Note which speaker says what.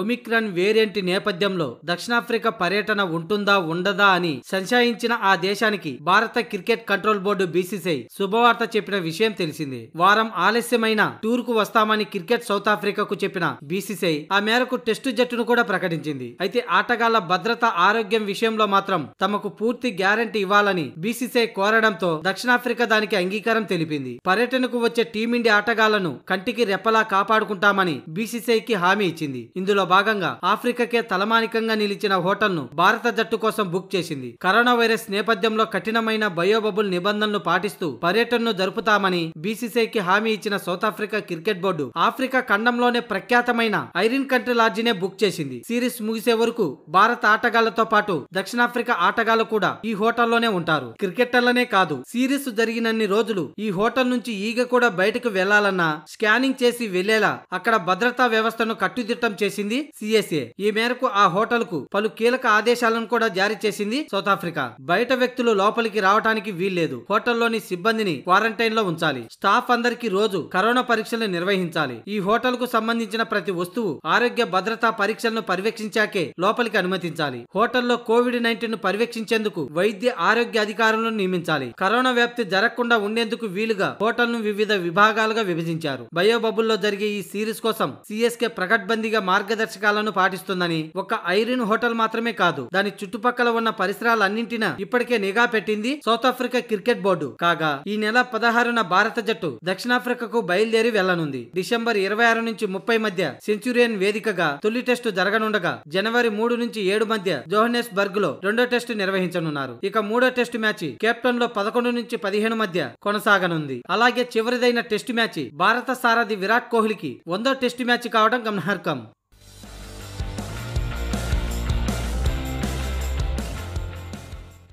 Speaker 1: omicron variant నేపథ్యంలో దక్షిణాఫ్రికా పర్యటన ఉంటుందా ఉండదా అని సంశయించిన ఆ దేశానికి భారత క్రికెట్ కంట్రోల్ బోర్డు బీసీసీఐ శుభవార్త చెప్పిన విషయం తెలిసింది వారం ఆలస్యమైన టూర్ కు వస్తామని క్రికెట్ సౌత్ ఆఫ్రికాకు చెప్పిన బీసీసీఐ ఆ మేరకు టెస్టు జట్టును కూడా ప్రకటించింది అయితే ఆటగాళ్ల భద్రత ఆరోగ్యం విషయంలో మాత్రం తమకు పూర్తి గ్యారంటీ ఇవ్వాలని బీసీసీఐ కోరడంతో దక్షిణాఫ్రికా దానికి అంగీకారం తెలిపింది పర్యటనకు వచ్చే టీమిండియా ఆటగాళ్లను కంటికి రెప్పలా కాపాడుకుంటామని బీసీసీఐకి హామీ ఇచ్చింది ఇందులో ఇందులో భాగంగా ఆఫ్రికాకే తలమానికంగా నిలిచిన హోటల్ను భారత జట్టు కోసం బుక్ చేసింది కరోనా వైరస్ నేపథ్యంలో కఠినమైన బయోబబుల్ నిబంధనలు పాటిస్తూ పర్యటనను జరుపుతామని బీసీసీఐకి హామీ ఇచ్చిన South Africa cricket board Africa ఖండంలోనే ప్రఖ్యాతమైన ఐరిన్ కంట్రీ లాడ్జినే బుక్ చేసింది సిరీస్ ముగిసే వరకు భారత ఆటగాళ్లతో పాటు దక్షిణాఫ్రికా ఆటగాళ్లు కూడా ఈ హోటల్లోనే ఉంటారు క్రికెటర్లనే కాదు సిరీస్ జరిగినన్ని రోజులు ఈ హోటల్ నుంచి ఈగ కూడా బయటకు వెళ్లాలన్నా స్కానింగ్ చేసి వెళ్లేలా అక్కడ భద్రతా వ్యవస్థను కట్టుదిట్టం చేసింది చేసింది సిఎస్ఏ ఈ మేరకు ఆ హోటల్ కు పలు కీలక ఆదేశాలను కూడా జారీ చేసింది సౌత్ ఆఫ్రికా బయట వ్యక్తులు లోపలికి రావటానికి వీల్లేదు హోటల్లోని సిబ్బందిని క్వారంటైన్ లో ఉంచాలి స్టాఫ్ అందరికీ రోజు కరోనా పరీక్షలు నిర్వహించాలి ఈ హోటల్ కు సంబంధించిన ప్రతి వస్తువు ఆరోగ్య భద్రతా పరీక్షలను పర్యవేక్షించాకే లోపలికి అనుమతించాలి హోటల్లో కోవిడ్ నైన్టీన్ ను పర్యవేక్షించేందుకు వైద్య ఆరోగ్య అధికారులను నియమించాలి కరోనా వ్యాప్తి జరగకుండా ఉండేందుకు వీలుగా ను వివిధ విభాగాలుగా విభజించారు బయోబబుల్లో జరిగే ఈ సిరీస్ కోసం సిఎస్కే ప్రకట్బందీగా మార్గ మార్గదర్శకాలను పాటిస్తుందని ఒక ఐరిన్ హోటల్ మాత్రమే కాదు దాని చుట్టుపక్కల ఉన్న పరిసరాలన్నింటినా ఇప్పటికే నిఘా పెట్టింది సౌత్ ఆఫ్రికా క్రికెట్ బోర్డు కాగా ఈ నెల పదహారున భారత జట్టు దక్షిణాఫ్రికాకు బయలుదేరి వెళ్లనుంది డిసెంబర్ ఇరవై ఆరు నుంచి ముప్పై మధ్య సెంచురియన్ వేదికగా తొలి టెస్టు జరగనుండగా జనవరి మూడు నుంచి ఏడు మధ్య జోహనెస్ బర్గ్ లో రెండో టెస్టు నిర్వహించనున్నారు ఇక మూడో టెస్టు మ్యాచ్ కెప్టెన్ లో పదకొండు నుంచి పదిహేను మధ్య కొనసాగనుంది అలాగే చివరిదైన టెస్టు మ్యాచ్ భారత సారథి విరాట్ కోహ్లీకి వందో టెస్టు మ్యాచ్ కావడం గమనార్హం